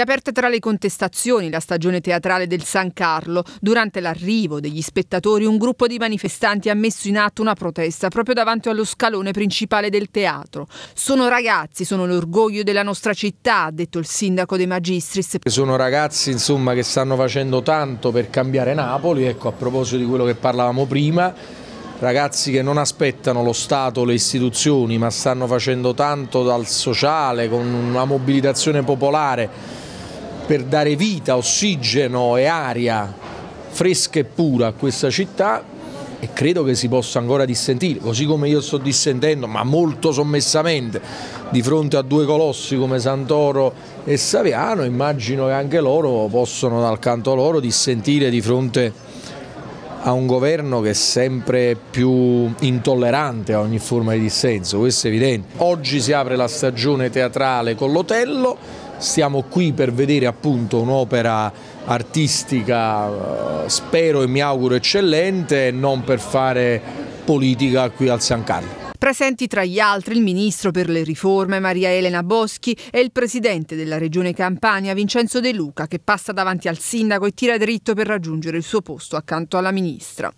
Si è aperta tra le contestazioni la stagione teatrale del San Carlo. Durante l'arrivo degli spettatori un gruppo di manifestanti ha messo in atto una protesta proprio davanti allo scalone principale del teatro. Sono ragazzi, sono l'orgoglio della nostra città, ha detto il sindaco De Magistris. Sono ragazzi insomma, che stanno facendo tanto per cambiare Napoli, ecco a proposito di quello che parlavamo prima. Ragazzi che non aspettano lo Stato, le istituzioni, ma stanno facendo tanto dal sociale, con una mobilitazione popolare per dare vita, ossigeno e aria fresca e pura a questa città e credo che si possa ancora dissentire, così come io sto dissentendo, ma molto sommessamente, di fronte a due colossi come Santoro e Saviano, immagino che anche loro possono dal canto loro dissentire di fronte a un governo che è sempre più intollerante a ogni forma di dissenso, questo è evidente. Oggi si apre la stagione teatrale con l'Otello, siamo qui per vedere appunto un'opera artistica, eh, spero e mi auguro eccellente, non per fare politica qui al San Carlo. Presenti tra gli altri il ministro per le riforme Maria Elena Boschi e il presidente della regione Campania Vincenzo De Luca che passa davanti al sindaco e tira dritto per raggiungere il suo posto accanto alla ministra.